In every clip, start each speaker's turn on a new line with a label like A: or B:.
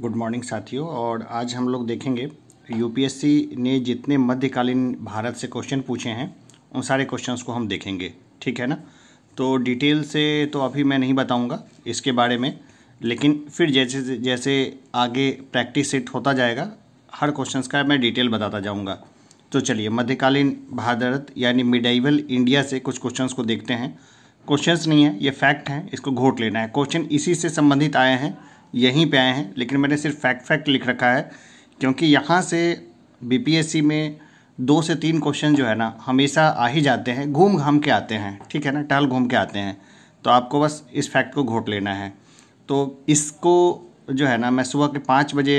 A: good morning साथियों और आज हम लोग देखेंगे यूपीएससी ने जितने मध्यकालीन भारत से क्वेश्चन पूछे हैं उन सारे क्वेश्चंस को हम देखेंगे ठीक है ना तो डिटेल से तो अभी मैं नहीं बताऊंगा इसके बारे में लेकिन फिर जैसे जैसे आगे प्रैक्टिस सेट होता जाएगा हर क्वेश्चंस का मैं डिटेल बताता जाऊँगा तो चलिए मध्यकालीन भारत यानी मिडाइवल इंडिया से कुछ क्वेश्चन को देखते हैं क्वेश्चंस नहीं है ये फैक्ट हैं इसको घोट लेना है क्वेश्चन इसी से संबंधित आए हैं यहीं पे आए हैं लेकिन मैंने सिर्फ फैक्ट फैक्ट लिख रखा है क्योंकि यहाँ से बीपीएससी में दो से तीन क्वेश्चन जो है ना हमेशा आ ही जाते हैं घूम घाम के आते हैं ठीक है ना टहल घूम के आते हैं तो आपको बस इस फैक्ट को घोट लेना है तो इसको जो है ना मैं सुबह के पाँच बजे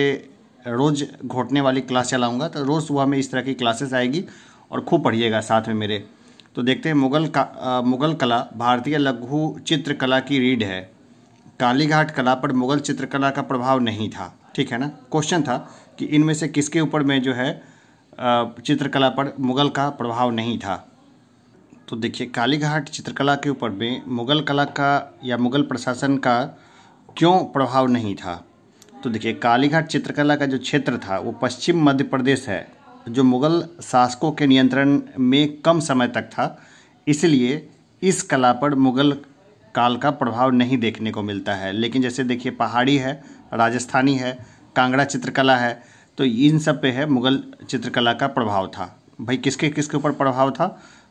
A: रोज़ घोटने वाली क्लास चलाऊँगा तो रोज़ सुबह में इस तरह की क्लासेस आएगी और खूब पढ़िएगा साथ में मेरे तो देखते हैं मुगल का आ, मुगल कला भारतीय लघु चित्रकला की रीढ़ है कालीघाट कला पर मुगल चित्रकला का प्रभाव नहीं था ठीक है ना क्वेश्चन था कि इनमें से किसके ऊपर में जो है चित्रकला पर मुगल का प्रभाव नहीं था तो देखिए कालीघाट चित्रकला के ऊपर में मुगल कला का या मुगल प्रशासन का क्यों प्रभाव नहीं था तो देखिए कालीघाट चित्रकला का जो क्षेत्र था वो पश्चिम मध्य प्रदेश है जो मुगल शासकों के नियंत्रण में कम समय तक था इसलिए इस कला पर मुगल काल का प्रभाव नहीं देखने को मिलता है लेकिन जैसे देखिए पहाड़ी है राजस्थानी है कांगड़ा चित्रकला है तो इन सब पे है मुगल चित्रकला का प्रभाव था भाई किसके किसके ऊपर प्रभाव था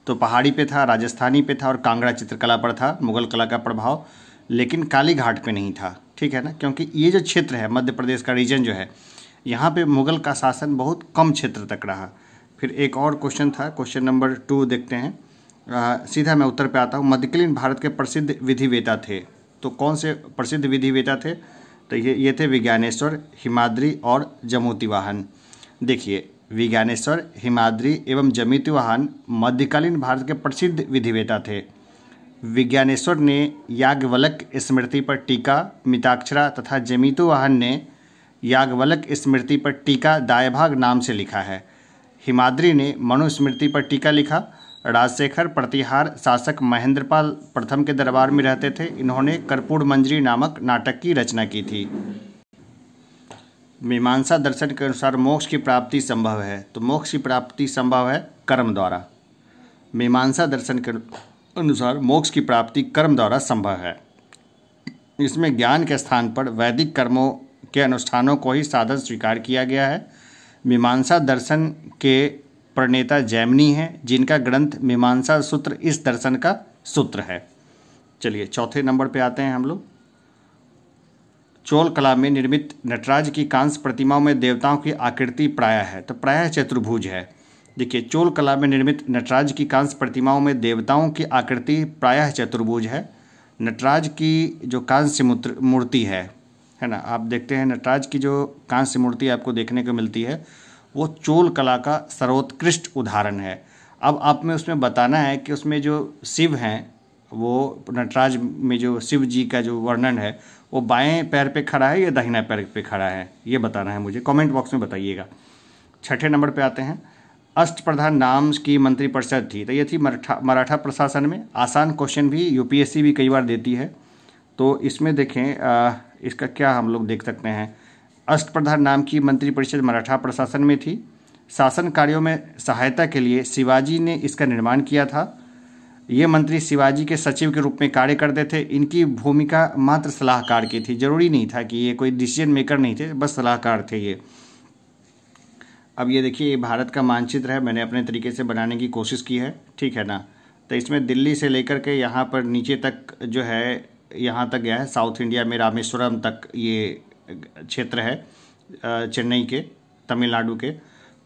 A: तो पहाड़ी पे था राजस्थानी पे था और कांगड़ा चित्रकला पर था मुगल कला का प्रभाव लेकिन काली घाट पर नहीं था ठीक है ना क्योंकि ये जो क्षेत्र है मध्य प्रदेश का रीजन जो है यहाँ पे मुगल का शासन बहुत कम क्षेत्र तक रहा फिर एक और क्वेश्चन था क्वेश्चन नंबर टू देखते हैं सीधा मैं उत्तर पे आता हूँ मध्यकालीन भारत के प्रसिद्ध विधिवेता थे तो कौन से प्रसिद्ध विधिवेता थे तो ये ये थे विज्ञानेश्वर हिमाद्री और जमुतिवाहन देखिए विज्ञानेश्वर हिमाद्री एवं जमितिवाहन मध्यकालीन भारत के प्रसिद्ध विधिवेता थे विज्ञानेश्वर ने याज्ञवलक स्मृति पर टीका मिताक्षरा तथा जमितुवाहन ने याज्ञवलक स्मृति पर टीका दायभाग नाम से लिखा है हिमाद्री ने मनुस्मृति पर टीका लिखा राजशेखर प्रतिहार शासक महेंद्रपाल प्रथम के दरबार में रहते थे इन्होंने कर्पूर मंजरी नामक नाटक की रचना की थी मीमांसा दर्शन के अनुसार मोक्ष की प्राप्ति संभव है तो मोक्ष की प्राप्ति संभव है कर्म द्वारा मीमांसा दर्शन के अनुसार मोक्ष की प्राप्ति कर्म द्वारा संभव है इसमें ज्ञान के स्थान पर वैदिक कर्मों के अनुष्ठानों को ही साधन स्वीकार किया गया है मीमांसा दर्शन के प्रणेता जैमिनी हैं जिनका ग्रंथ मीमांसा सूत्र इस दर्शन का सूत्र है चलिए चौथे नंबर पे आते हैं हम लोग चोल कला में निर्मित नटराज की कांस प्रतिमाओं में देवताओं की आकृति प्राय है तो प्राय चतुर्भुज है देखिए चोल कला में निर्मित नटराज की कांस प्रतिमाओं में देवताओं की आकृति प्रायः चतुर्भुज है नटराज की जो कांस्य मूर्ति है है ना आप देखते हैं नटराज की जो कांस्य मूर्ति आपको देखने को मिलती है वो चोल कला का सर्वोत्कृष्ट उदाहरण है अब आप में उसमें बताना है कि उसमें जो शिव हैं वो नटराज में जो शिव जी का जो वर्णन है वो बाएं पैर पे खड़ा है या दाहिना पैर पे खड़ा है ये बताना है मुझे कमेंट बॉक्स में बताइएगा छठे नंबर पे आते हैं अष्ट प्रधान नाम की मंत्रिपरिषद थी तो ये थी मराठा मराठा प्रशासन में आसान क्वेश्चन भी यूपीएससी भी कई बार देती है तो इसमें देखें आ, इसका क्या हम लोग देख सकते हैं अष्टप्रधान नाम की मंत्रिपरिषद मराठा प्रशासन में थी शासन कार्यों में सहायता के लिए शिवाजी ने इसका निर्माण किया था ये मंत्री शिवाजी के सचिव के रूप में कार्य करते थे इनकी भूमिका मात्र सलाहकार की थी जरूरी नहीं था कि ये कोई डिसीजन मेकर नहीं थे बस सलाहकार थे ये अब ये देखिए ये भारत का मानचित्र है मैंने अपने तरीके से बनाने की कोशिश की है ठीक है ना तो इसमें दिल्ली से लेकर के यहाँ पर नीचे तक जो है यहाँ तक गया है साउथ इंडिया में रामेश्वरम तक ये क्षेत्र है चेन्नई के तमिलनाडु के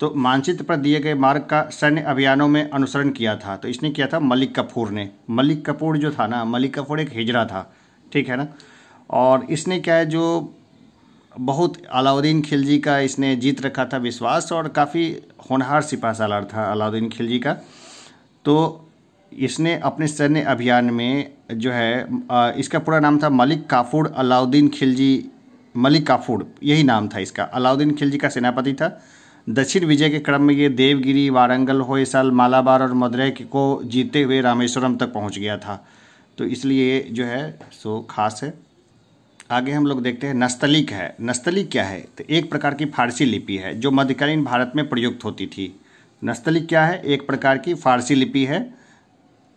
A: तो मानचित्र पर दिए गए मार्ग का सैन्य अभियानों में अनुसरण किया था तो इसने किया था मलिक कपूर ने मलिक कपूर जो था ना मलिक कपूर एक हिजरा था ठीक है ना और इसने क्या है जो बहुत अलाउद्दीन खिलजी का इसने जीत रखा था विश्वास और काफ़ी होनहार सिपा सालार था अलाउद्दीन खिलजी का तो इसने अपने सैन्य अभियान में जो है इसका पूरा नाम था मलिक काफूर अलाउद्दीन खिलजी मलिक काफूड यही नाम था इसका अलाउद्दीन खिलजी का सेनापति था दक्षिण विजय के क्रम में ये देवगिरी वारंगल होयसल मालाबार और मदुरै को जीते हुए रामेश्वरम तक पहुंच गया था तो इसलिए जो है सो खास है आगे हम लोग देखते हैं नस्तलिक है नस्तलिक क्या है तो एक प्रकार की फारसी लिपि है जो मध्यकालीन भारत में प्रयुक्त होती थी नस्तलिक क्या है एक प्रकार की फारसी लिपि है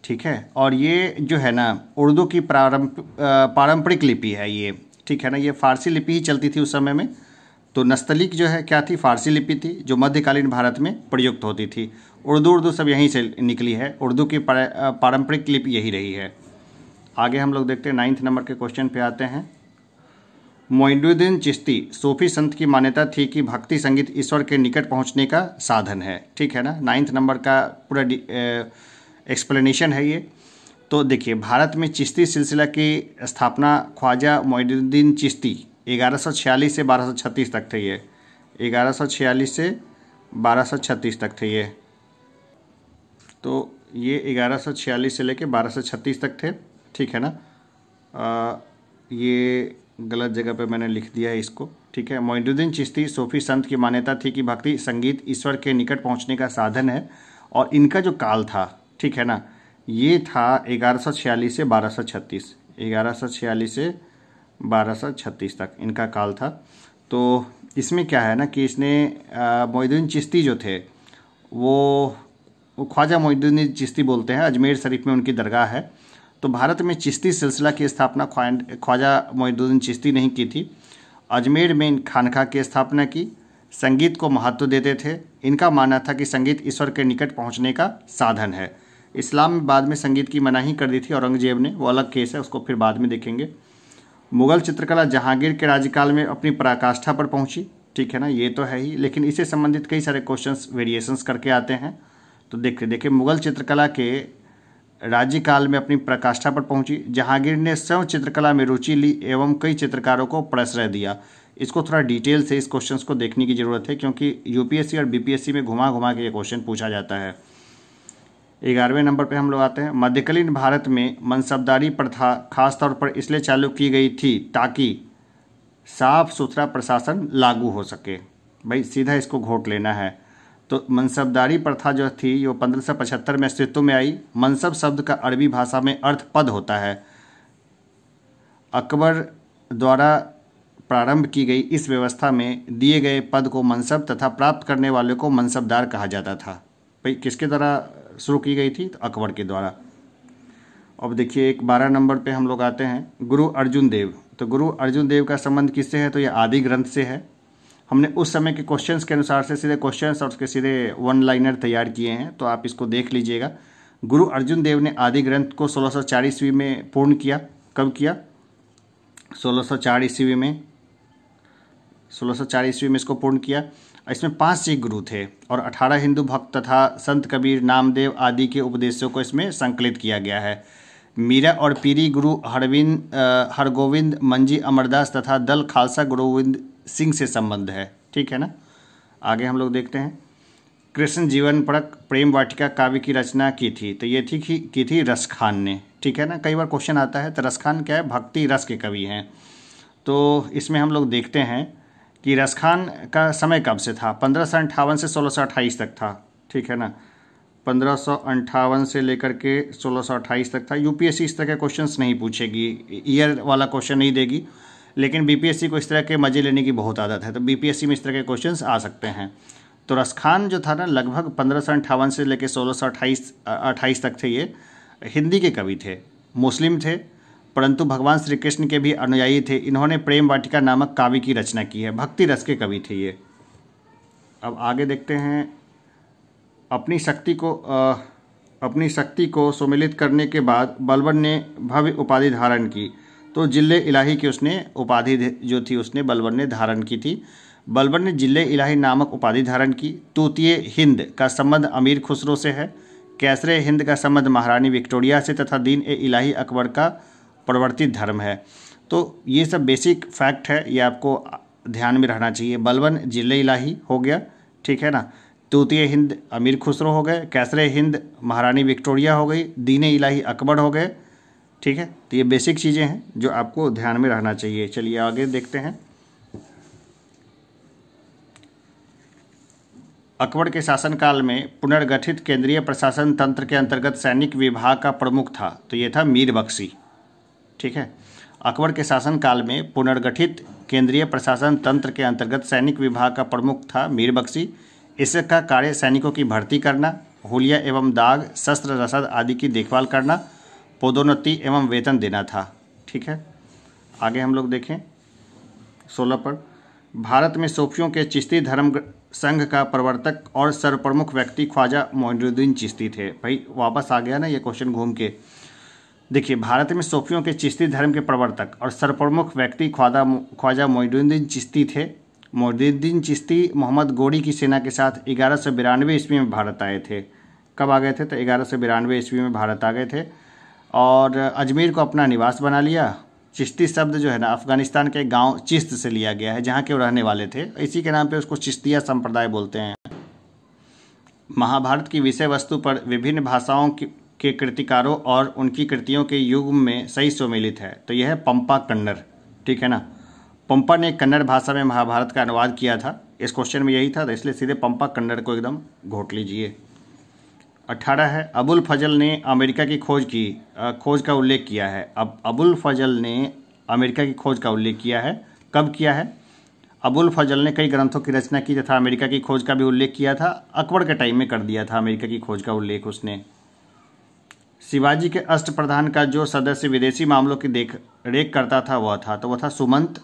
A: ठीक है और ये जो है ना उर्दू की पारंपरिक लिपि है ये ठीक है ना ये फारसी लिपि ही चलती थी उस समय में तो नस्तलिक जो है क्या थी फारसी लिपि थी जो मध्यकालीन भारत में प्रयुक्त होती थी उर्दू उर्दू सब यहीं से निकली है उर्दू की पारंपरिक लिपि यही रही है आगे हम लोग देखते हैं नाइन्थ नंबर के क्वेश्चन पे आते हैं मोइनुद्दीन चिश्ती सूफी संत की मान्यता थी कि भक्ति संगीत ईश्वर के निकट पहुंचने का साधन है ठीक है ना नाइन्थ नंबर का पूरा एक्सप्लेनेशन है ये तो देखिए भारत में चिश्ती सिलसिला की स्थापना ख्वाजा मोहिद्दीन चिश्ती 1146 से 1236 तक थे ये 1146 से 1236 तक थे ये तो ये 1146 से लेके 1236 तक थे ठीक है ना आ, ये गलत जगह पे मैंने लिख दिया है इसको ठीक है मोहिद्दीन चिश्ती सूफी संत की मान्यता थी कि भक्ति संगीत ईश्वर के निकट पहुंचने का साधन है और इनका जो काल था ठीक है ना ये था ग्यारह से बारह सौ छत्तीस ग्यारह से बारह सौ छत्तीस तक इनका काल था तो इसमें क्या है ना कि इसने मोहिद्दीन चिश्ती जो थे वो वो ख्वाजा मोहिद्दीन चिश्ती बोलते हैं अजमेर शरीफ में उनकी दरगाह है तो भारत में चिश्ती सिलसिला की स्थापना ख्वाजा मोहिद्दीन चिश्ती नहीं की थी अजमेर में इन खानखा की स्थापना की संगीत को महत्व देते थे इनका मानना था कि संगीत ईश्वर के निकट पहुँचने का साधन है इस्लाम में बाद में संगीत की मनाही कर दी थी औरंगजेब ने वो अलग केस है उसको फिर बाद में देखेंगे मुगल चित्रकला जहांगीर के राज्यकाल में अपनी पराकाष्ठा पर पहुंची ठीक है ना ये तो है ही लेकिन इससे संबंधित कई सारे क्वेश्चंस वेरिएशंस करके आते हैं तो देखिए देखिए मुगल चित्रकला के राज्यकाल में अपनी प्रकाष्ठा पर पहुंची जहांगीर ने स्वयं चित्रकला में रुचि ली एवं कई चित्रकारों को प्रश्रय दिया इसको थोड़ा डिटेल से इस क्वेश्चन को देखने की ज़रूरत है क्योंकि यूपीएससी और बीपीएससी में घुमा घुमा के ये क्वेश्चन पूछा जाता है ग्यारहवें नंबर पर हम लोग आते हैं मध्यकालीन भारत में मनसबदारी प्रथा खासतौर पर इसलिए चालू की गई थी ताकि साफ सुथरा प्रशासन लागू हो सके भाई सीधा इसको घोट लेना है तो मनसबदारी प्रथा जो थी वो पंद्रह में अस्तित्व में आई मनसब शब्द का अरबी भाषा में अर्थ पद होता है अकबर द्वारा प्रारंभ की गई इस व्यवस्था में दिए गए पद को मनसब तथा प्राप्त करने वाले को मनसबदार कहा जाता था भाई किसके द्वारा शुरू की गई थी तो अकबर के द्वारा अब देखिए एक बारह नंबर पे हम लोग आते हैं गुरु अर्जुन देव तो गुरु अर्जुन देव का संबंध किससे है तो ये आदि ग्रंथ से है हमने उस समय के क्वेश्चंस के अनुसार से सीधे क्वेश्चंस और उसके सीधे वन लाइनर तैयार किए हैं तो आप इसको देख लीजिएगा गुरु अर्जुन देव ने आदि ग्रंथ को सोलह सौ ईस्वी में पूर्ण किया कब किया सोलह सौ ईस्वी में सोलह ईस्वी में इसको पूर्ण किया इसमें पांच सिख गुरु थे और अठारह हिंदू भक्त तथा संत कबीर नामदेव आदि के उपदेशों को इसमें संकलित किया गया है मीरा और पीरी गुरु हरविंद हरगोविंद मंजी अमरदास तथा दल खालसा गुरुविंद सिंह से संबंध है ठीक है ना आगे हम लोग देखते हैं कृष्ण जीवन परक प्रेम वाटिका काव्य की रचना की थी तो ये थी कि की थी रस खान ने ठीक है ना कई बार क्वेश्चन आता है तो रस खान क्या है भक्ति रस के कवि हैं तो इसमें हम लोग देखते हैं कि रसखान का समय कब से था पंद्रह सौ अंठावन से सोलह सौ अट्ठाईस तक था ठीक है ना पंद्रह सौ अंठावन से लेकर के सोलह सौ अट्ठाईस तक था यूपीएससी इस तरह के क्वेश्चंस नहीं पूछेगी ईयर वाला क्वेश्चन नहीं देगी लेकिन बीपीएससी को इस तरह के मज़े लेने की बहुत आदत है तो बीपीएससी में इस तरह के क्वेश्चंस आ सकते हैं तो रसखान जो था ना लगभग पंद्रह सौ अंठावन से लेकर सोलह सौ अट्ठाईस अट्ठाईस तक थे ये हिंदी के कवि थे मुस्लिम थे परंतु भगवान श्री कृष्ण के भी अनुयायी थे इन्होंने प्रेम वाटिका नामक काव्य की रचना की है भक्ति रस के कवि थे ये अब आगे देखते हैं अपनी शक्ति को आ, अपनी शक्ति को सुमिलित करने के बाद बलवन ने भव्य उपाधि धारण की तो जिले इलाही की उसने उपाधि जो थी उसने बलवन ने धारण की थी बलवन ने जिले इलाही नामक उपाधि धारण की तूतीय हिंद का संबंध अमीर खुसरो से है कैसरे हिंद का संबंध महारानी विक्टोरिया से तथा दीन ए इलाही अकबर का परिवर्तित धर्म है तो ये सब बेसिक फैक्ट है ये आपको ध्यान में रहना चाहिए बलवन जिले इलाही हो गया ठीक है ना तूतीय हिंद अमीर खुसरो हो गए कैसरे हिंद महारानी विक्टोरिया हो गई दीन इलाही अकबर हो गए ठीक है तो ये बेसिक चीज़ें हैं जो आपको ध्यान में रहना चाहिए चलिए आगे देखते हैं अकबर के शासनकाल में पुनर्गठित केंद्रीय प्रशासन तंत्र के अंतर्गत सैनिक विभाग का प्रमुख था तो ये था मीर बख्शी ठीक है अकबर के शासनकाल में पुनर्गठित केंद्रीय प्रशासन तंत्र के अंतर्गत सैनिक विभाग का प्रमुख था मीर बख्शी इसका कार्य सैनिकों की भर्ती करना होलिया एवं दाग शस्त्र रसद आदि की देखभाल करना पदोन्नति एवं वेतन देना था ठीक है आगे हम लोग देखें सोलह पर भारत में सोफियों के चिश्ती धर्म संघ का प्रवर्तक और सर्वप्रमुख व्यक्ति ख्वाजा मोहिनुद्दीन चिश्ती थे भाई वापस आ गया ना ये क्वेश्चन घूम के देखिए भारत में सोफियों के चिश्ती धर्म के प्रवर्तक और सर्वप्रमुख व्यक्ति ख्वाजा ख्वाजा मोहिदुद्दीन चिश्ती थे मोहिदुद्दीन चिश्ती मोहम्मद गोरी की सेना के साथ ग्यारह सौ बिरानवे ईस्वी में भारत आए थे कब आ गए थे तो ग्यारह सौ बिरानवे ईस्वी में भारत आ गए थे और अजमेर को अपना निवास बना लिया चिश्ती शब्द जो है ना अफ़गानिस्तान के गांव चिश्त से लिया गया है जहाँ के वो रहने वाले थे इसी के नाम पे उसको चिश्तिया संप्रदाय बोलते हैं महाभारत की विषय वस्तु पर विभिन्न भाषाओं की के कृतिकारों और उनकी कृतियों के युग में सही सम्मिलित है तो यह है पंपा कन्नर ठीक है ना पंपा ने कन्नड़ भाषा में महाभारत का अनुवाद किया था इस क्वेश्चन में यही था तो इसलिए सीधे पंपा कन्नड़ को एकदम घोट लीजिए अठारह है अबुल फजल ने अमेरिका की खोज की खोज का उल्लेख किया है अब अबुल फजल ने अमेरिका की खोज का उल्लेख किया है कब किया है अबुल फजल ने कई ग्रंथों की रचना की तथा अमेरिका की खोज का भी उल्लेख किया था अकबर के टाइम में कर दिया था अमेरिका की खोज का उल्लेख उसने शिवाजी के अष्ट प्रधान का जो सदस्य विदेशी मामलों की देख रेख करता था वह था तो वह था सुमंत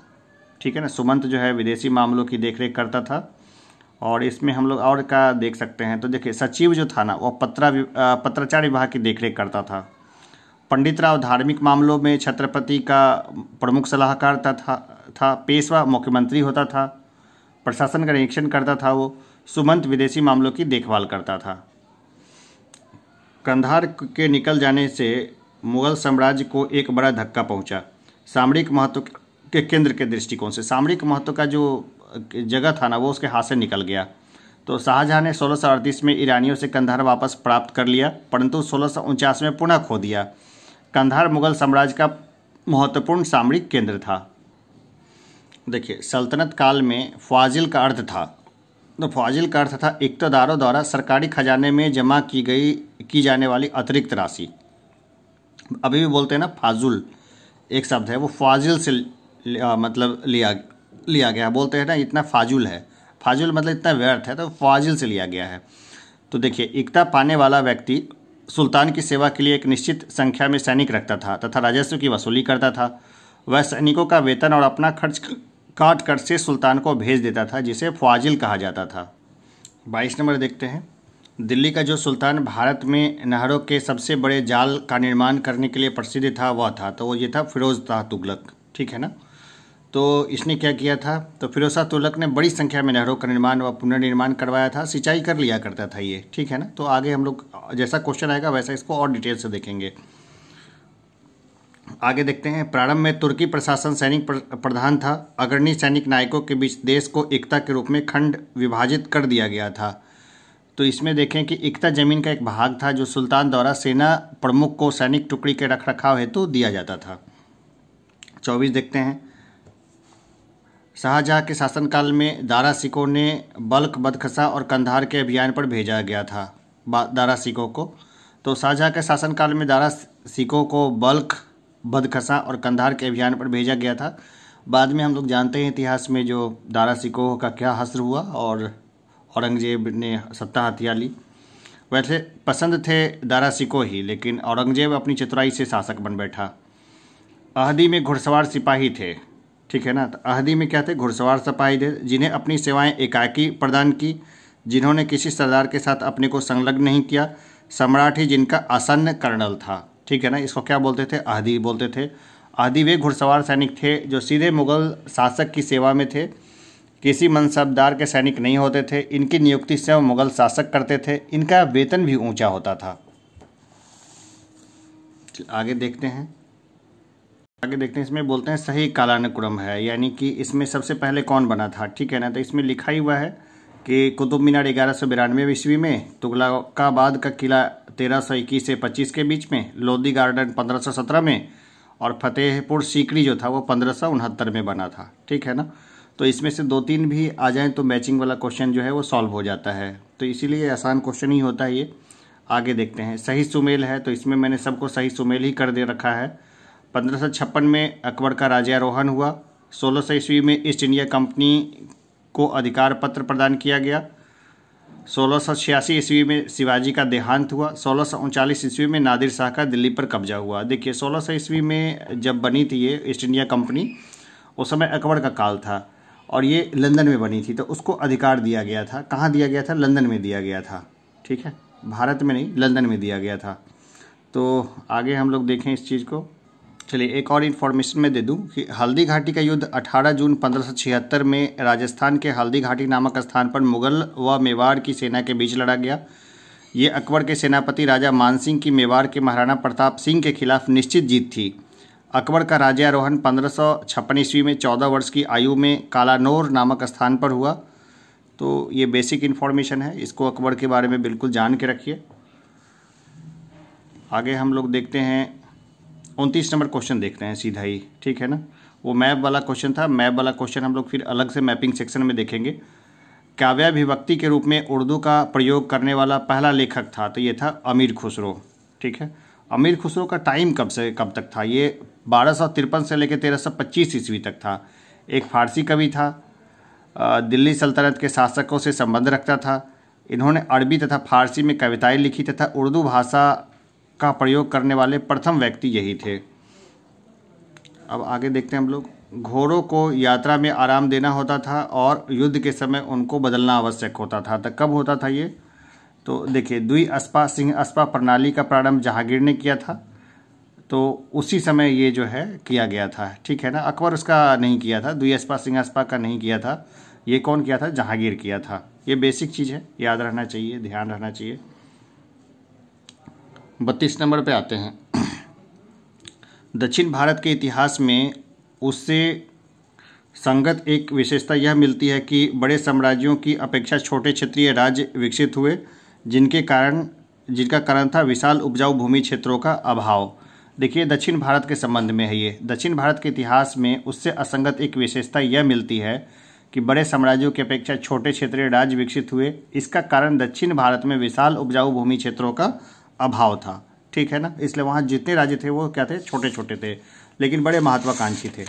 A: ठीक है ना सुमंत जो है विदेशी मामलों की देख रेख करता था और इसमें हम लोग और का देख सकते हैं तो देखिए सचिव जो था ना वह पत्रा पत्राचार विभाग की देखरेख करता था पंडित राव धार्मिक मामलों में छत्रपति का प्रमुख सलाहकार था था पेशवा मुख्यमंत्री होता था प्रशासन का निरीक्षण करता था वो सुमंत विदेशी मामलों की देखभाल करता था कंधार के निकल जाने से मुगल साम्राज्य को एक बड़ा धक्का पहुंचा सामरिक महत्व के केंद्र के दृष्टिकोण से सामरिक महत्व का जो जगह था ना वो उसके हाथ से निकल गया तो शाहजहाँ ने सोलह में ईरानियों से कंधार वापस प्राप्त कर लिया परंतु सोलह में पुनः खो दिया कंधार मुगल साम्राज्य का महत्वपूर्ण सामरिक केंद्र था देखिए सल्तनत काल में फाजिल का अर्थ था तो फाजिल कर तथा इकतदारों तो द्वारा सरकारी खजाने में जमा की गई की जाने वाली अतिरिक्त राशि अभी भी बोलते हैं ना फाजुल एक शब्द है वो फाजिल से लिया, मतलब लिया लिया गया बोलते हैं ना इतना फाजुल है फाजुल मतलब इतना व्यर्थ है तो फाजिल से लिया गया है तो देखिए एकता पाने वाला व्यक्ति सुल्तान की सेवा के लिए एक निश्चित संख्या में सैनिक रखता था तथा राजस्व की वसूली करता था वह सैनिकों का वेतन और अपना खर्च काट कर से सुल्तान को भेज देता था जिसे ख्वाजिल कहा जाता था बाईस नंबर देखते हैं दिल्ली का जो सुल्तान भारत में नहरों के सबसे बड़े जाल का निर्माण करने के लिए प्रसिद्ध था वह था तो वो ये था फिरोज़ शाह तुगलक ठीक है ना तो इसने क्या किया था तो फिरोज शाह तुगलक ने बड़ी संख्या में नहरों का निर्माण व पुनर्निर्माण करवाया था सिंचाई कर लिया करता था ये ठीक है ना तो आगे हम लोग जैसा क्वेश्चन आएगा वैसा इसको और डिटेल से देखेंगे आगे देखते हैं प्रारंभ में तुर्की प्रशासन सैनिक प्रधान था अग्रणी सैनिक नायकों के बीच देश को एकता के रूप में खंड विभाजित कर दिया गया था तो इसमें देखें कि एकता जमीन का एक भाग था जो सुल्तान द्वारा सेना प्रमुख को सैनिक टुकड़ी के रख रखाव हेतु दिया जाता था चौबीस देखते हैं शाहजहाँ के शासनकाल में दारा सिकों ने बल्क बदखसा और कंधार के अभियान पर भेजा गया था दारा सिकों को तो शाहजहाँ के शासनकाल में दारा सिकों को बल्क बदखसा और कंधार के अभियान पर भेजा गया था बाद में हम लोग जानते हैं इतिहास में जो दारा सिकोह का क्या हस्र हुआ और औरंगजेब ने सत्ता हथिया ली वैसे पसंद थे दारा सिको ही लेकिन औरंगजेब अपनी चतुराई से शासक बन बैठा अहदी में घुड़सवार सिपाही थे ठीक है ना तो अहदी में क्या थे घुड़सवार सिपाही थे जिन्हें अपनी सेवाएं एकाकी प्रदान की जिन्होंने किसी सरदार के साथ अपने को संलग्न नहीं किया सम्राट ही जिनका आसन्न कर्नल था ठीक है ना इसको क्या बोलते थे आदि बोलते थे आदि वे घुड़सवार सैनिक थे जो सीधे मुगल शासक की सेवा में थे किसी मनसबदार के सैनिक नहीं होते थे इनकी नियुक्ति वो मुगल शासक करते थे इनका वेतन भी ऊंचा होता था आगे देखते हैं आगे देखते हैं इसमें बोलते हैं सही कालानुक्रम है यानी कि इसमें सबसे पहले कौन बना था ठीक है ना तो इसमें लिखा ही हुआ है कि कुतुब मीनार ग्यारह सौ बिरानवे ईस्वी में तुगलकाबाद का किला तेरह सौ इक्कीस से पच्चीस के बीच में लोधी गार्डन पंद्रह सौ सत्रह में और फतेहपुर सीकरी जो था वो पंद्रह सौ उनहत्तर में बना था ठीक है ना तो इसमें से दो तीन भी आ जाएँ तो मैचिंग वाला क्वेश्चन जो है वो सॉल्व हो जाता है तो इसीलिए आसान क्वेश्चन ही होता है ये आगे देखते हैं सही सुमेल है तो इसमें मैंने सबको सही सुमेल ही कर दे रखा है पंद्रह में अकबर का राज्यारोहण हुआ सोलह सौ ईस्वी में ईस्ट इंडिया कंपनी को अधिकार पत्र प्रदान किया गया सोलह सौ छियासी ईस्वी में शिवाजी का देहांत हुआ सोलह सौ उनचालीस ईस्वी में नादिर शाह का दिल्ली पर कब्जा हुआ देखिए सोलह सौ ईस्वी में जब बनी थी ये ईस्ट इंडिया कंपनी उस समय अकबर का काल था और ये लंदन में बनी थी तो उसको अधिकार दिया गया था कहाँ दिया गया था लंदन में दिया गया था ठीक है भारत में नहीं लंदन में दिया गया था तो आगे हम लोग देखें इस चीज़ को चलिए एक और इन्फॉर्मेशन मैं दे दूं कि हल्दी घाटी का युद्ध 18 जून पंद्रह में राजस्थान के हल्दी घाटी नामक स्थान पर मुगल व मेवाड़ की सेना के बीच लड़ा गया ये अकबर के सेनापति राजा मानसिंह की मेवाड़ के महाराणा प्रताप सिंह के खिलाफ निश्चित जीत थी अकबर का राज्यारोहण पंद्रह ईस्वी में चौदह वर्ष की आयु में कालानोर नामक स्थान पर हुआ तो ये बेसिक इन्फॉर्मेशन है इसको अकबर के बारे में बिल्कुल जान के रखिए आगे हम लोग देखते हैं उनतीस नंबर क्वेश्चन देखते हैं सीधा ही ठीक है ना वो मैप वाला क्वेश्चन था मैप वाला क्वेश्चन हम लोग फिर अलग से मैपिंग सेक्शन में देखेंगे काव्याभिव्यक्ति के रूप में उर्दू का प्रयोग करने वाला पहला लेखक था तो ये था अमीर खुसरो ठीक है अमीर खुसरो का टाइम कब से कब तक था ये बारह सौ तिरपन से लेकर तेरह सौ पच्चीस ईस्वी तक था एक फ़ारसी कवि था दिल्ली सल्तनत के शासकों से संबंध रखता था इन्होंने अरबी तथा फारसी में कविताएं लिखी तथा उर्दू भाषा का प्रयोग करने वाले प्रथम व्यक्ति यही थे अब आगे देखते हैं हम लोग घोड़ों को यात्रा में आराम देना होता था और युद्ध के समय उनको बदलना आवश्यक होता था तो कब होता था ये तो देखिए द्वि अस्पा सिंह अस्पा प्रणाली का प्रारंभ जहांगीर ने किया था तो उसी समय ये जो है किया गया था ठीक है ना अकबर उसका नहीं किया था द्वि अस्पा सिंह अस्पा का नहीं किया था ये कौन किया था जहांगीर किया था ये बेसिक चीज़ है याद रहना चाहिए ध्यान रहना चाहिए बत्तीस नंबर पे आते हैं दक्षिण भारत के इतिहास में उससे संगत एक विशेषता यह मिलती है कि बड़े साम्राज्यों की अपेक्षा छोटे क्षेत्रीय राज्य विकसित हुए जिनके कारण जिनका कारण था विशाल उपजाऊ भूमि क्षेत्रों का अभाव देखिए दक्षिण भारत के संबंध में है ये दक्षिण भारत के इतिहास में उससे असंगत एक विशेषता यह मिलती है कि बड़े साम्राज्यों की अपेक्षा छोटे क्षेत्रीय राज्य विकसित हुए इसका कारण दक्षिण भारत में विशाल उपजाऊ भूमि क्षेत्रों का अभाव था ठीक है ना इसलिए वहाँ जितने राज्य थे वो क्या थे छोटे छोटे थे लेकिन बड़े महत्वाकांक्षी थे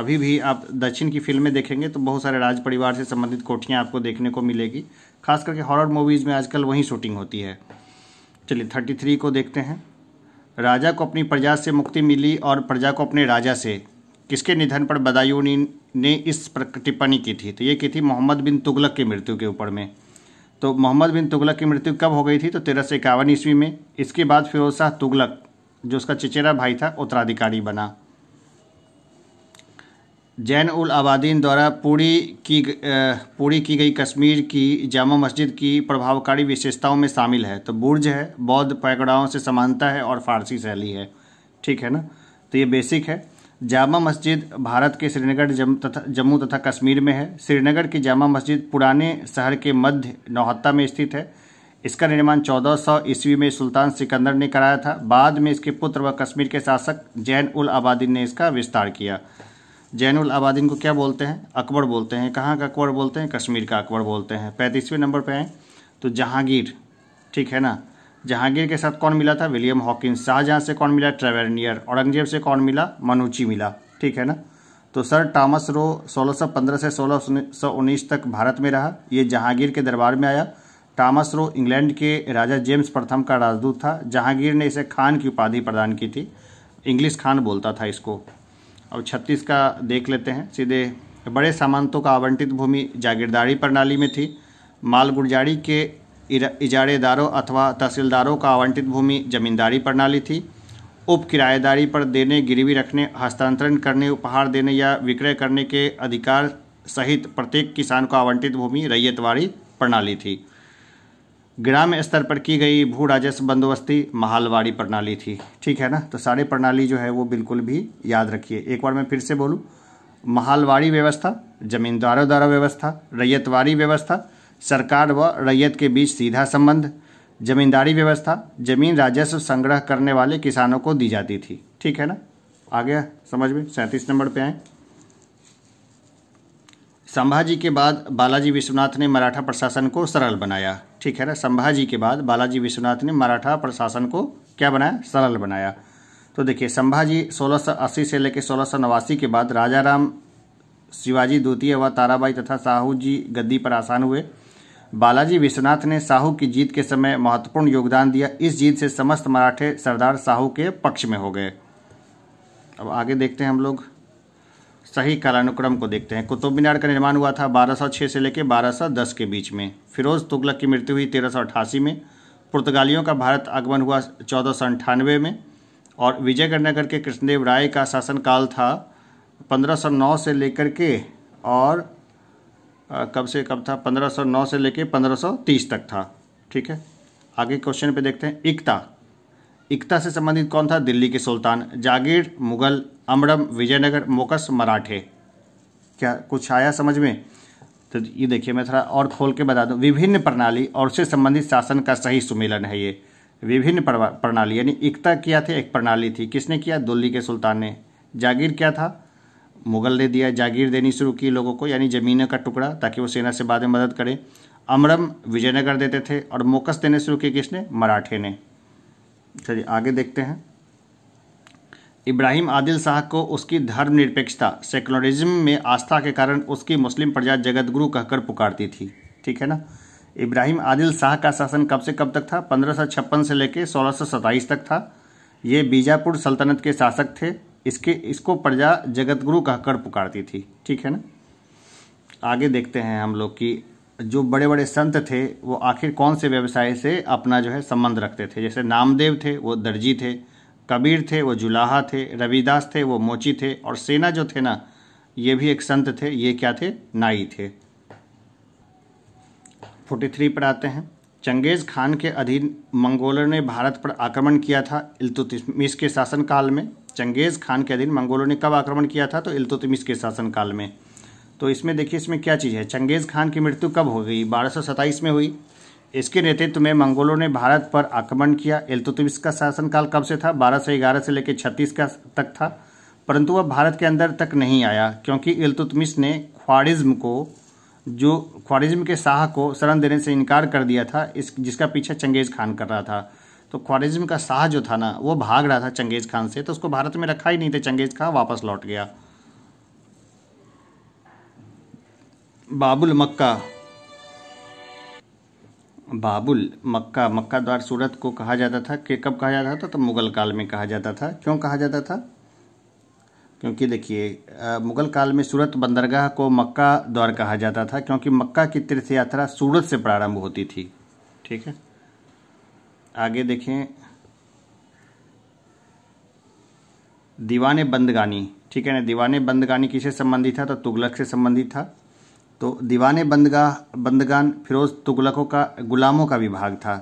A: अभी भी आप दक्षिण की फिल्में देखेंगे तो बहुत सारे राज परिवार से संबंधित कोठियाँ आपको देखने को मिलेगी खास करके हॉरर मूवीज़ में आजकल वहीं शूटिंग होती है चलिए थर्टी थ्री को देखते हैं राजा को अपनी प्रजा से मुक्ति मिली और प्रजा को अपने राजा से किसके निधन पर बदायूनी ने इस टिप्पणी की थी तो ये की थी मोहम्मद बिन तुगलक की मृत्यु के ऊपर में तो मोहम्मद बिन तुगलक की मृत्यु कब हो गई थी तो तेरह सौ इक्यावन ईस्वी में इसके बाद फिरोज शाह तुगलक जो उसका चचेरा भाई था उत्तराधिकारी बना जैन उल आबादीन द्वारा पूरी की पूरी की गई कश्मीर की जामा मस्जिद की प्रभावकारी विशेषताओं में शामिल है तो बुर्ज है बौद्ध पैकड़ाओं से समानता है और फारसी शैली है ठीक है ना तो ये बेसिक है जामा मस्जिद भारत के श्रीनगर जम तथा जम्मू तथा कश्मीर में है श्रीनगर की जामा मस्जिद पुराने शहर के मध्य नौहत्ता में स्थित है इसका निर्माण 1400 सौ ईस्वी में सुल्तान सिकंदर ने कराया था बाद में इसके पुत्र व कश्मीर के शासक जैन उल आबादीन ने इसका विस्तार किया जैन उल आबादीन को क्या बोलते हैं अकबर बोलते हैं कहाँ का अकबर बोलते हैं कश्मीर का अकबर बोलते हैं पैंतीसवें नंबर पर आए तो जहांगीर ठीक है ना जहांगीर के साथ कौन मिला था विलियम हॉकिंस शाहजहाँ से कौन मिला ट्रेवेनियर औरंगजेब से कौन मिला मनुची मिला ठीक है ना तो सर टॉमस रो 1615 से 1619 तक भारत में रहा ये जहांगीर के दरबार में आया टॉमस रो इंग्लैंड के राजा जेम्स प्रथम का राजदूत था जहांगीर ने इसे खान की उपाधि प्रदान की थी इंग्लिश खान बोलता था इसको अब छत्तीस का देख लेते हैं सीधे बड़े सामंतों का आवंटित भूमि जागीरदारी प्रणाली में थी माल गुर्जारी के इजारेदारों अथवा तहसीलदारों का आवंटित भूमि जमींदारी प्रणाली थी उप किराएदारी पर देने गिरवी रखने हस्तांतरण करने उपहार देने या विक्रय करने के अधिकार सहित प्रत्येक किसान को आवंटित भूमि रैयतवाड़ी प्रणाली थी ग्राम स्तर पर की गई भू राजस्व बंदोबस्ती महालवाड़ी प्रणाली थी ठीक है ना तो सारे प्रणाली जो है वो बिल्कुल भी याद रखिए एक बार मैं फिर से बोलूँ महालवाड़ी व्यवस्था जमींदारों द्वारा व्यवस्था रैयतवाड़ी व्यवस्था सरकार व रैयत के बीच सीधा संबंध जमींदारी व्यवस्था जमीन राजस्व संग्रह करने वाले किसानों को दी जाती थी ठीक है ना आ गया समझ में सैंतीस नंबर पे आए संभाजी के बाद बालाजी विश्वनाथ ने मराठा प्रशासन को सरल बनाया ठीक है ना संभाजी के बाद बालाजी विश्वनाथ ने मराठा प्रशासन को क्या बनाया सरल बनाया तो देखिए संभाजी 1680 से लेकर सोलह के बाद राजा राम शिवाजी द्वितीय व ताराबाई तथा साहू जी गद्दी पर आसान हुए बालाजी विश्वनाथ ने साहू की जीत के समय महत्वपूर्ण योगदान दिया इस जीत से समस्त मराठे सरदार साहू के पक्ष में हो गए अब आगे देखते हैं हम लोग सही कालानुक्रम को देखते हैं कुतुब मीनार का निर्माण हुआ था 1206 से लेकर 1210 के बीच में फिरोज़ तुगलक की मृत्यु हुई तेरह में पुर्तगालियों का भारत आगमन हुआ चौदह में और विजयगढ़नगर के कृष्णदेव राय का शासनकाल था पंद्रह से लेकर के और कब से कब था 1509 से लेके 1530 तक था ठीक है आगे क्वेश्चन पे देखते हैं इकता इकता से संबंधित कौन था दिल्ली के सुल्तान जागीर मुगल अमरम विजयनगर मोकस मराठे क्या कुछ आया समझ में तो ये देखिए मैं थोड़ा और खोल के बता दूँ विभिन्न प्रणाली और से संबंधित शासन का सही सुमेलन है ये विभिन्न प्रणाली यानी एकता किया थे एक प्रणाली थी किसने किया दिल्ली के सुल्तान ने जागीर क्या था मुगल ने दिया जागीर देनी शुरू की लोगों को यानी ज़मीनों का टुकड़ा ताकि वो सेना से बाद में मदद करें अमरम विजयनगर देते थे और मोकस देने शुरू किए किसने मराठे ने चलिए आगे देखते हैं इब्राहिम आदिल शाह को उसकी धर्मनिरपेक्षता सेकुलरिज्म में आस्था के कारण उसकी मुस्लिम प्रजा जगतगुरु कहकर पुकारती थी ठीक है ना इब्राहिम आदिल शाह का शासन कब से कब तक था पंद्रह से लेकर सोलह तक था ये बीजापुर सल्तनत के शासक थे इसके इसको प्रजा जगत गुरु कहकर पुकारती थी ठीक है ना आगे देखते हैं हम लोग कि जो बड़े बड़े संत थे वो आखिर कौन से व्यवसाय से अपना जो है संबंध रखते थे जैसे नामदेव थे वो दर्जी थे कबीर थे वो जुलाहा थे रविदास थे वो मोची थे और सेना जो थे ना ये भी एक संत थे ये क्या थे नाई थे 43 पर आते हैं चंगेज़ खान के अधीन मंगोलों ने भारत पर आक्रमण किया था इल्तुतमिश के शासनकाल में चंगेज़ खान के अधीन मंगोलों ने कब आक्रमण किया था तो इल्तुतमिश के शासनकाल में तो इसमें देखिए इसमें क्या चीज़ है चंगेज़ खान की मृत्यु कब हो गई बारह में हुई इसके नेतृत्व में मंगोलों ने भारत पर आक्रमण किया इल्तुतमिस का शासनकाल कब से था ग्यारह से लेकर छत्तीस का तक था परंतु वह भारत के अंदर तक नहीं आया क्योंकि इल्तुतमिश ने ख्वारिज्म को जो ख्वारिज्म के शाह को शरण देने से इनकार कर दिया था इस जिसका पीछा चंगेज़ खान कर रहा था तो ख्वारिज्म का शाह जो था ना वो भाग रहा था चंगेज़ खान से तो उसको भारत में रखा ही नहीं था चंगेज़ खान वापस लौट गया बाबुल मक्का बाबुल मक्का मक्का द्वार सूरत को कहा जाता था कि कब कहा जाता था तो मुग़ल काल में कहा जाता था क्यों कहा जाता था क्योंकि देखिए मुग़ल काल में सूरत बंदरगाह को मक्का द्वार कहा जाता था क्योंकि मक्का की तीर्थ यात्रा सूरत से प्रारंभ होती थी ठीक है आगे देखें दीवान बंदगानी ठीक है ना दीवान बंदगानी किसे संबंधित था तो तुगलक से संबंधित था तो दीवान बंदगा बंदगान फिरोज तुगलकों का गुलामों का विभाग था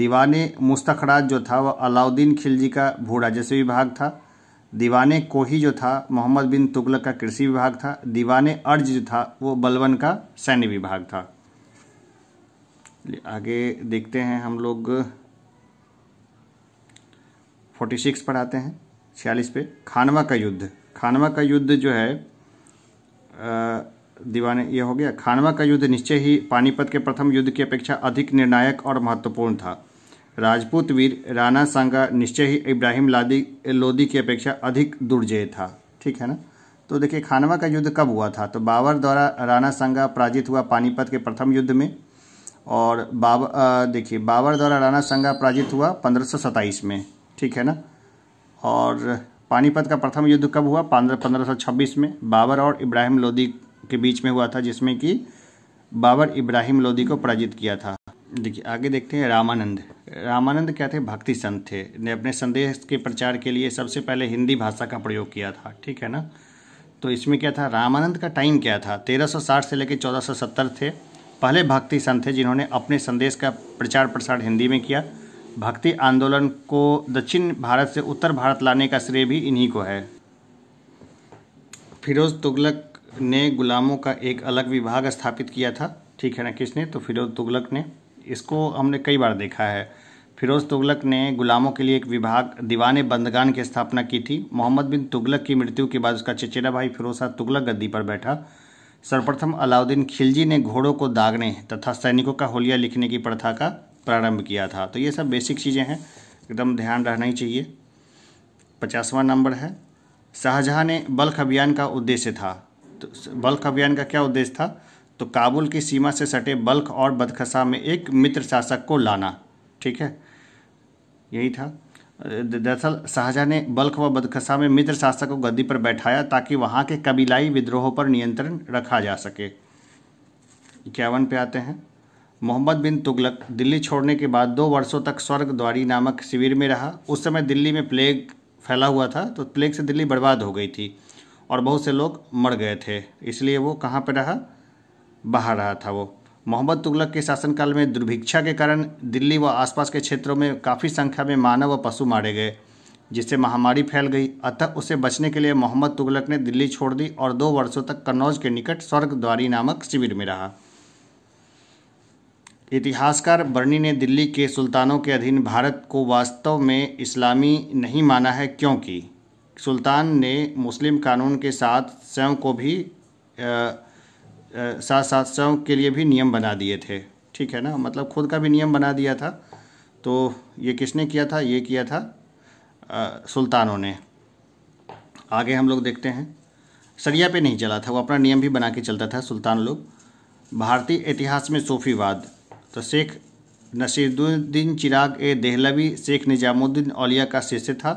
A: दीवान मुस्तखराज जो था वह अलाउद्दीन खिलजी का भू राजस्व विभाग था दीवान कोही जो था मोहम्मद बिन तुगलक का कृषि विभाग था दीवान अर्ज जो था वो बलवन का सैन्य विभाग था आगे देखते हैं हम लोग फोर्टी सिक्स पर आते हैं छियालीस पे खानवा का युद्ध खानवा का युद्ध जो है दीवाने ये हो गया खानवा का युद्ध निश्चय ही पानीपत के प्रथम युद्ध की अपेक्षा अधिक निर्णायक और महत्वपूर्ण था राजपूत वीर राणा सांगा निश्चय ही इब्राहिम लादी लोदी की अपेक्षा अधिक दुर्जय था ठीक है ना तो देखिए खानवा का युद्ध कब हुआ था तो बाबर द्वारा राणा सांगा पराजित हुआ पानीपत के प्रथम युद्ध में और बाब देखिए बाबर द्वारा राणा सांगा पराजित हुआ पंद्रह में ठीक है ना और पानीपत का प्रथम युद्ध कब हुआ पंद्रह पंद्रह में बाबर और इब्राहिम लोदी के बीच में हुआ था जिसमें कि बाबर इब्राहिम लोदी को पराजित किया था देखिए आगे देखते हैं रामानंद रामानंद क्या थे भक्ति संत थे ने अपने संदेश के प्रचार के लिए सबसे पहले हिंदी भाषा का प्रयोग किया था ठीक है ना तो इसमें क्या था रामानंद का टाइम क्या था 1360 से लेकर 1470 थे पहले भक्ति संत थे जिन्होंने अपने संदेश का प्रचार प्रसार हिंदी में किया भक्ति आंदोलन को दक्षिण भारत से उत्तर भारत लाने का श्रेय भी इन्हीं को है फिरोज़ तुगलक ने गुलामों का एक अलग विभाग स्थापित किया था ठीक है ना किसने तो फिरोज़ तुगलक ने इसको हमने कई बार देखा है फिरोज़ तुगलक ने गुलामों के लिए एक विभाग दीवान बंदगान की स्थापना की थी मोहम्मद बिन तुगलक की मृत्यु के बाद उसका चचेरा भाई फिरोजा तुगलक गद्दी पर बैठा सर्वप्रथम अलाउद्दीन खिलजी ने घोड़ों को दागने तथा सैनिकों का होलिया लिखने की प्रथा का प्रारंभ किया था तो ये सब बेसिक चीज़ें हैं एकदम ध्यान रहना ही चाहिए पचासवा नंबर है शाहजहाँ ने बल्ख अभियान का उद्देश्य था तो बल्ख अभियान का क्या उद्देश्य था तो काबुल की सीमा से सटे बल्ख और बदखसा में एक मित्र शासक को लाना ठीक है यही था दरअसल शाहजहाँ ने बल्ख व बदखसा में मित्र शासक को गद्दी पर बैठाया ताकि वहाँ के कबीलाई विद्रोहों पर नियंत्रण रखा जा सके इक्यावन पे आते हैं मोहम्मद बिन तुगलक दिल्ली छोड़ने के बाद दो वर्षों तक स्वर्ग द्वारी नामक शिविर में रहा उस समय दिल्ली में प्लेग फैला हुआ था तो प्लेग से दिल्ली बर्बाद हो गई थी और बहुत से लोग मर गए थे इसलिए वो कहाँ पर रहा बाहर रहा था वो मोहम्मद तुगलक के शासनकाल में दुर्भिक्षा के कारण दिल्ली व आसपास के क्षेत्रों में काफ़ी संख्या में मानव व पशु मारे गए जिससे महामारी फैल गई अतः उसे बचने के लिए मोहम्मद तुगलक ने दिल्ली छोड़ दी और दो वर्षों तक कन्नौज के निकट द्वारी नामक शिविर में रहा इतिहासकार बर्नी ने दिल्ली के सुल्तानों के अधीन भारत को वास्तव में इस्लामी नहीं माना है क्योंकि सुल्तान ने मुस्लिम कानून के साथ स्वयं को भी आ, आ, साथ साथ स्वयं के लिए भी नियम बना दिए थे ठीक है ना मतलब खुद का भी नियम बना दिया था तो ये किसने किया था ये किया था आ, सुल्तानों ने आगे हम लोग देखते हैं सरिया पे नहीं चला था वो अपना नियम भी बना के चलता था सुल्तान लोग भारतीय इतिहास में सूफीवाद तो शेख नसीरुद्दीन चिराग ए देहलवी शेख निज़ामुद्दीन औलिया का शिष्य था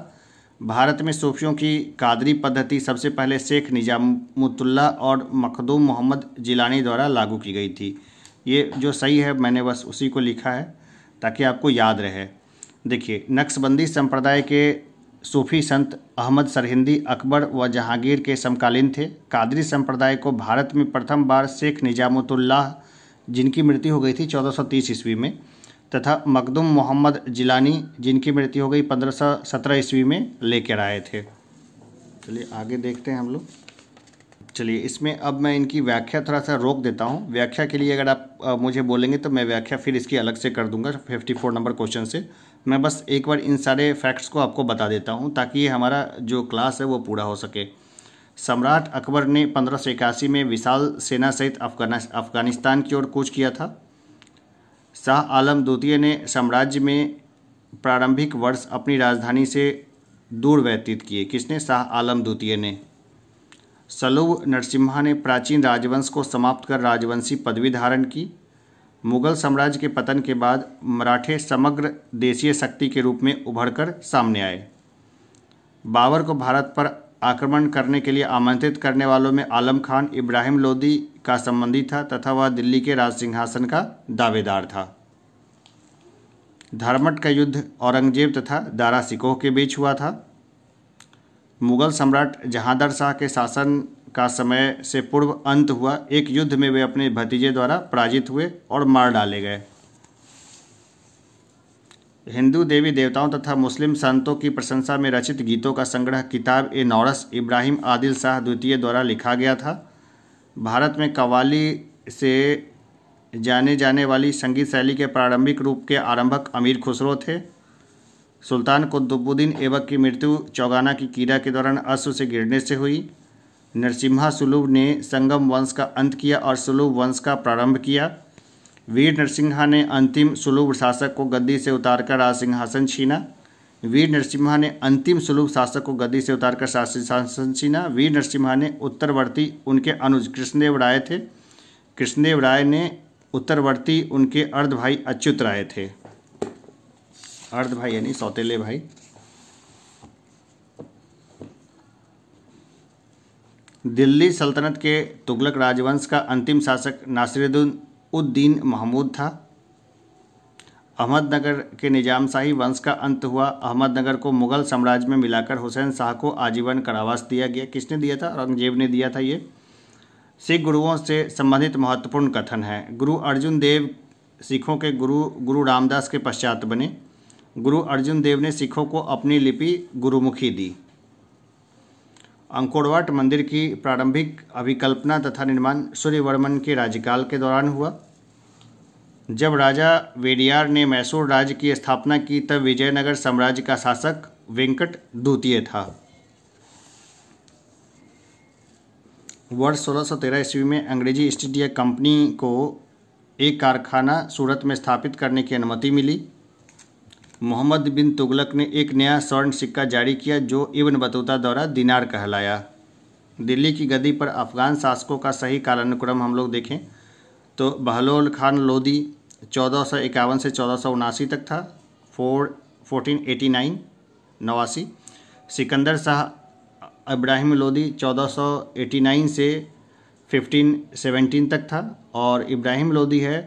A: भारत में सूफियों की कादरी पद्धति सबसे पहले शेख निज़ामतुल्ला और मखदूम मोहम्मद जिलानी द्वारा लागू की गई थी ये जो सही है मैंने बस उसी को लिखा है ताकि आपको याद रहे देखिए नक्शबंदी संप्रदाय के सूफी संत अहमद सरहिंदी अकबर व जहांगीर के समकालीन थे कादरी संप्रदाय को भारत में प्रथम बार शेख निज़ामतुल्लाह जिनकी मृत्यु हो गई थी 1430 ईस्वी में तथा मखदुम मोहम्मद जिलानी जिनकी मृत्यु हो गई 1517 ईस्वी में लेकर आए थे चलिए आगे देखते हैं हम लोग चलिए इसमें अब मैं इनकी व्याख्या थोड़ा सा रोक देता हूँ व्याख्या के लिए अगर आप मुझे बोलेंगे तो मैं व्याख्या फिर इसकी अलग से कर दूंगा 54 नंबर क्वेश्चन से मैं बस एक बार इन सारे फैक्ट्स को आपको बता देता हूँ ताकि ये हमारा जो क्लास है वो पूरा हो सके सम्राट अकबर ने पंद्रह में विशाल सेना सहित अफगानिस्तान की ओर कूच किया था शाह आलम द्वितीय ने साम्राज्य में प्रारंभिक वर्ष अपनी राजधानी से दूर व्यतीत किए किसने शाह आलम द्वितीय ने सलुव नरसिम्हा ने प्राचीन राजवंश को समाप्त कर राजवंशी पदवी धारण की मुगल साम्राज्य के पतन के बाद मराठे समग्र देशीय शक्ति के रूप में उभरकर सामने आए बाबर को भारत पर आक्रमण करने के लिए आमंत्रित करने वालों में आलम खान इब्राहिम लोदी का संबंधी था तथा वह दिल्ली के राज सिंहासन का दावेदार था धर्मठ का युद्ध औरंगजेब तथा दारा सिकोह के बीच हुआ था मुगल सम्राट जहांदर शाह के शासन का समय से पूर्व अंत हुआ एक युद्ध में वे अपने भतीजे द्वारा पराजित हुए और मार डाले गए हिंदू देवी देवताओं तथा मुस्लिम संतों की प्रशंसा में रचित गीतों का संग्रह किताब ए नौरस इब्राहिम आदिल शाह द्वितीय द्वारा लिखा गया था भारत में कवाली से जाने जाने वाली संगीत शैली के प्रारंभिक रूप के आरंभक अमीर खुसरो थे सुल्तान कुतुबुद्दीन ऐबक की मृत्यु चौगाना की कीड़ा के दौरान अश्व से गिरने से हुई नरसिम्हा सुलूब ने संगम वंश का अंत किया और सुलूब वंश का प्रारंभ किया वीर नरसिम्हा ने अंतिम सुलूभ शासक को गद्दी से उतारकर राज सिंहासन छीना वीर नरसिम्हा ने अंतिम सुलूभ शासक को गद्दी से उतारकर शासन छीना वीर नरसिम्हा ने उत्तरवर्ती उनके अनुज कृष्णदेव राय थे कृष्णदेव राय ने उत्तरवर्ती उनके अर्ध भाई अच्युत राय थे अर्ध भाई यानी सौतेले भाई दिल्ली सल्तनत के तुगलक राजवंश का अंतिम शासक नासिरुद्दीन उद्दीन महमूद था अहमदनगर के निजाम शाही वंश का अंत हुआ अहमदनगर को मुगल साम्राज्य में मिलाकर हुसैन शाह को आजीवन कारावास दिया गया किसने दिया था औरंगजेब ने दिया था ये सिख गुरुओं से संबंधित महत्वपूर्ण कथन है गुरु अर्जुन देव सिखों के गुरु गुरु रामदास के पश्चात बने गुरु अर्जुन देव ने सिखों को अपनी लिपि गुरुमुखी दी अंकोड़वाट मंदिर की प्रारंभिक अभिकल्पना तथा निर्माण सूर्यवर्मन के राज्यकाल के दौरान हुआ जब राजा वेडियार ने मैसूर राज्य की स्थापना की तब विजयनगर साम्राज्य का शासक वेंकट द्वितीय था वर्ष 1613 ईस्वी में अंग्रेजी ईस्ट इंडिया कंपनी को एक कारखाना सूरत में स्थापित करने की अनुमति मिली मोहम्मद बिन तुगलक ने एक नया स्वर्ण सिक्का जारी किया जो इब्न बतूता द्वारा दिनार कहलाया दिल्ली की गद्दी पर अफगान शासकों का सही कालानुक्रम हम लोग देखें तो बहलोल खान लोदी चौदह सौ इक्यावन से चौदह सौ उनासी तक था फोर फोर्टीन एटी नाइन नवासी सिकंदर शाह इब्राहिम लोदी चौदह सौ एटी नाइन से फिफ्टीन सेवेंटीन तक था और इब्राहिम लोदी है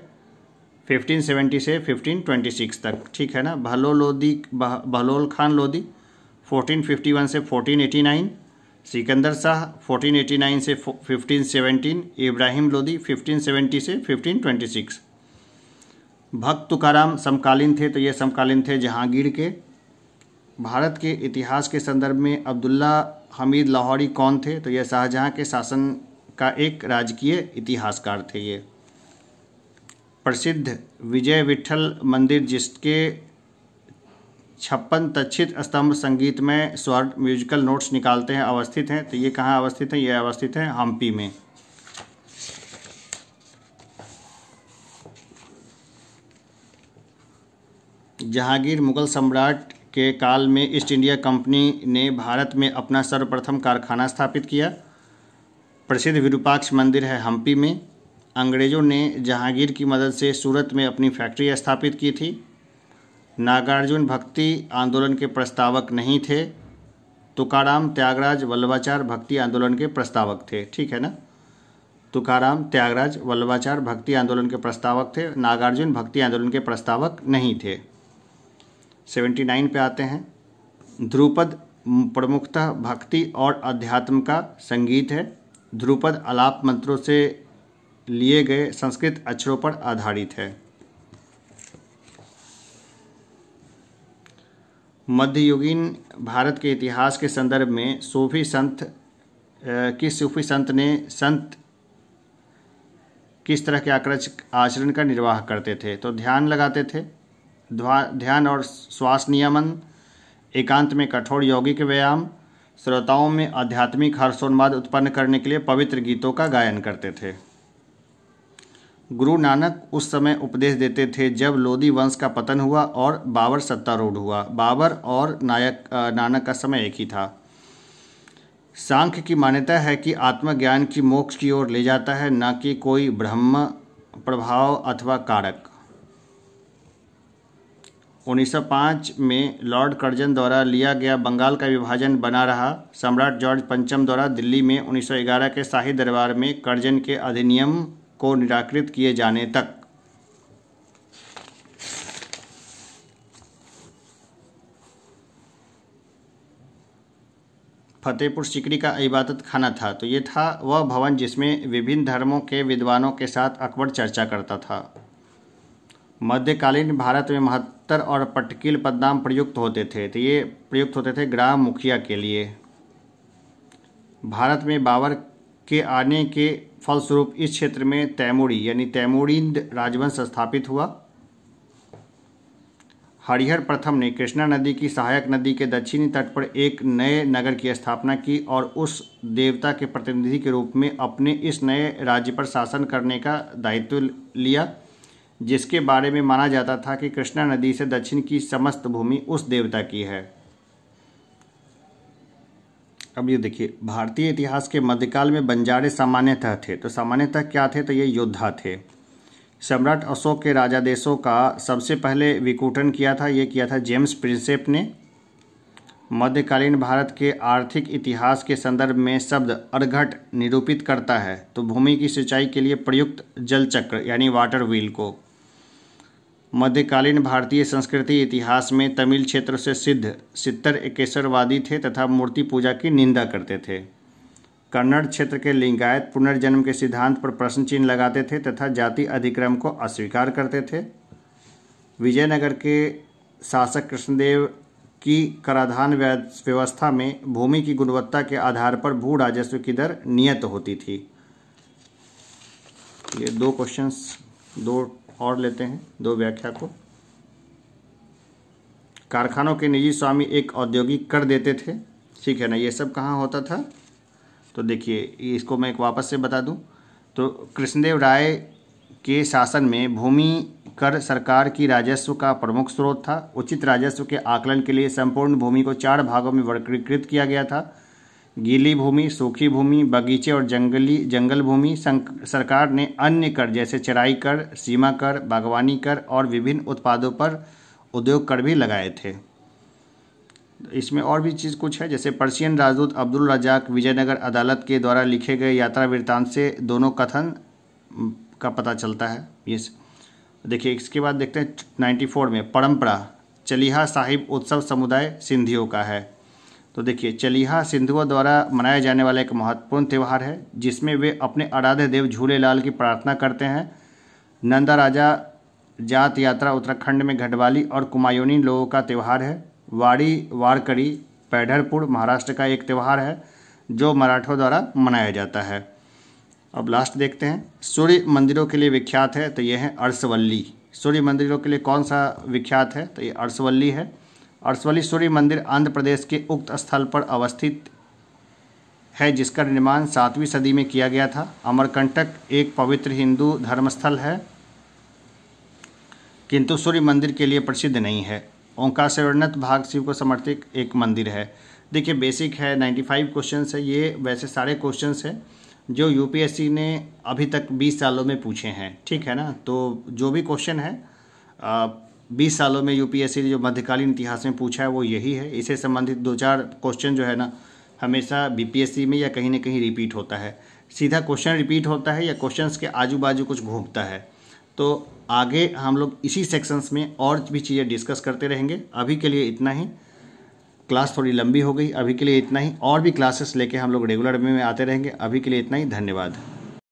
A: 1570 से 1526 तक ठीक है ना भलो लोदी बहलोल भलोल खान लोदी 1451 से 1489 सिकंदर शाह 1489 से 1517 इब्राहिम लोदी 1570 से 1526 भक्त तुकाराम समकालीन थे तो ये समकालीन थे जहांगीर के भारत के इतिहास के संदर्भ में अब्दुल्ला हमीद लाहौरी कौन थे तो यह शाहजहाँ के शासन का एक राजकीय इतिहासकार थे ये प्रसिद्ध विजय विठल मंदिर जिसके छप्पन तक्षित स्तंभ संगीत में स्वर्ण म्यूजिकल नोट्स निकालते हैं अवस्थित हैं तो ये कहाँ अवस्थित हैं ये अवस्थित हैं हम्पी में जहांगीर मुगल सम्राट के काल में ईस्ट इंडिया कंपनी ने भारत में अपना सर्वप्रथम कारखाना स्थापित किया प्रसिद्ध विरूपाक्ष मंदिर है हम्पी में अंग्रेज़ों ने जहांगीर की मदद से सूरत में अपनी फैक्ट्री स्थापित की थी नागार्जुन भक्ति आंदोलन के प्रस्तावक नहीं थे तुकाराम त्यागराज वल्लभाचार भक्ति आंदोलन के प्रस्तावक थे ठीक है ना तुकाराम त्यागराज वल्लभाचार भक्ति आंदोलन के प्रस्तावक थे नागार्जुन भक्ति आंदोलन के प्रस्तावक नहीं थे 79 पे आते हैं ध्रुपद प्रमुखतः भक्ति और अध्यात्म का संगीत है ध्रुपद आलाप मंत्रों से लिए गए संस्कृत अक्षरों पर आधारित है मध्ययुगीन भारत के इतिहास के संदर्भ में सूफी संत किस सूफी संत ने संत किस तरह के आचरण का निर्वाह करते थे तो ध्यान लगाते थे ध्यान और श्वास नियमन एकांत में कठोर यौगिक व्यायाम श्रोताओं में आध्यात्मिक हर्षोन्माद उत्पन्न करने के लिए पवित्र गीतों का गायन करते थे गुरु नानक उस समय उपदेश देते थे जब लोधी वंश का पतन हुआ और बाबर सत्तारूढ़ हुआ बाबर और नायक नानक का समय एक ही था सांख्य की मान्यता है कि आत्मज्ञान की मोक्ष की ओर ले जाता है न कि कोई ब्रह्म प्रभाव अथवा कारक 1905 में लॉर्ड कर्जन द्वारा लिया गया बंगाल का विभाजन बना रहा सम्राट जॉर्ज पंचम द्वारा दिल्ली में 1911 के शाही दरबार में कर्जन के अधिनियम को निराकृत किए जाने तक फतेहपुर सिकरी का इबादत खाना था तो ये था वह भवन जिसमें विभिन्न धर्मों के विद्वानों के साथ अकबर चर्चा करता था मध्यकालीन भारत में महत्तर और पटकील पदनाम प्रयुक्त होते थे तो ये प्रयुक्त होते थे ग्राम मुखिया के लिए भारत में बाबर के आने के फलस्वरूप इस क्षेत्र में तैमूरी यानी तैमूरिंद राजवंश स्थापित हुआ हरिहर प्रथम ने कृष्णा नदी की सहायक नदी के दक्षिणी तट पर एक नए नगर की स्थापना की और उस देवता के प्रतिनिधि के रूप में अपने इस नए राज्य पर शासन करने का दायित्व लिया जिसके बारे में माना जाता था कि कृष्णा नदी से दक्षिण की समस्त भूमि उस देवता की है अब ये देखिए भारतीय इतिहास के मध्यकाल में बंजारे सामान्यतः थे तो सामान्यतः क्या थे तो ये योद्धा थे सम्राट अशोक के राजा देशों का सबसे पहले विकूटन किया था ये किया था जेम्स प्रिंसेप ने मध्यकालीन भारत के आर्थिक इतिहास के संदर्भ में शब्द अर्घट निरूपित करता है तो भूमि की सिंचाई के लिए प्रयुक्त जल चक्र यानी वाटर व्हील को मध्यकालीन भारतीय संस्कृति इतिहास में तमिल क्षेत्र से सिद्ध सित्तर एकेश्वरवादी थे तथा मूर्ति पूजा की निंदा करते थे कन्नड़ क्षेत्र के लिंगायत पुनर्जन्म के सिद्धांत पर प्रश्न चिन्ह लगाते थे तथा जाति अधिक्रम को अस्वीकार करते थे विजयनगर के शासक कृष्णदेव की कराधान व्यवस्था में भूमि की गुणवत्ता के आधार पर भू राजस्व की दर नियत होती थी ये दो क्वेश्चंस दो और लेते हैं दो व्याख्या को कारखानों के निजी स्वामी एक औद्योगिक कर देते थे ठीक है ना ये सब कहाँ होता था तो देखिए इसको मैं एक वापस से बता दूं तो कृष्णदेव राय के शासन में भूमि कर सरकार की राजस्व का प्रमुख स्रोत था उचित राजस्व के आकलन के लिए संपूर्ण भूमि को चार भागों में वर्गीकृत किया गया था गीली भूमि सूखी भूमि बगीचे और जंगली जंगल भूमि सरकार ने अन्य कर जैसे चराई कर सीमा कर बागवानी कर और विभिन्न उत्पादों पर उद्योग कर भी लगाए थे इसमें और भी चीज़ कुछ है जैसे पर्शियन राजदूत अब्दुल रजाक विजयनगर अदालत के द्वारा लिखे गए यात्रा वृत्तांत से दोनों कथन का पता चलता है ये देखिए इसके बाद देखते हैं 94 में परंपरा चलिहा साहिब उत्सव समुदाय सिंधियों का है तो देखिए चलिहा सिंधुओं द्वारा मनाया जाने वाला एक महत्वपूर्ण त्यौहार है जिसमें वे अपने आराध्य देव झूलेलाल की प्रार्थना करते हैं नंदा राजा जात यात्रा उत्तराखंड में घटवाली और कुमायूनी लोगों का त्यौहार है वाड़ी वारकड़ी पैढ़रपुर महाराष्ट्र का एक त्यौहार है जो मराठों द्वारा मनाया जाता है अब लास्ट देखते हैं सूर्य मंदिरों के लिए विख्यात है तो ये है अर्सवल्ली सूर्य मंदिरों के लिए कौन सा विख्यात है तो ये अर्सवल्ली है अर्सवलीश्वरी मंदिर आंध्र प्रदेश के उक्त स्थल पर अवस्थित है जिसका निर्माण सातवीं सदी में किया गया था अमरकंटक एक पवित्र हिंदू धर्मस्थल है किंतु सूर्य मंदिर के लिए प्रसिद्ध नहीं है ओंकारेश्वरनाथ भाग शिव को समर्पित एक मंदिर है देखिए बेसिक है 95 क्वेश्चन है ये वैसे सारे क्वेश्चन हैं जो यूपीएससी ने अभी तक 20 सालों में पूछे हैं ठीक है ना तो जो भी क्वेश्चन है बीस सालों में यूपीएससी जो मध्यकालीन इतिहास में पूछा है वो यही है इससे संबंधित दो चार क्वेश्चन जो है ना हमेशा बीपीएससी में या कहीं ना कहीं रिपीट होता है सीधा क्वेश्चन रिपीट होता है या क्वेश्चंस के आजू बाजू कुछ घूमता है तो आगे हम लोग इसी सेक्शंस में और भी चीज़ें डिस्कस करते रहेंगे अभी के लिए इतना ही क्लास थोड़ी लंबी हो गई अभी के लिए इतना ही और भी क्लासेस लेके हम लोग रेगुलर में आते रहेंगे अभी के लिए इतना ही धन्यवाद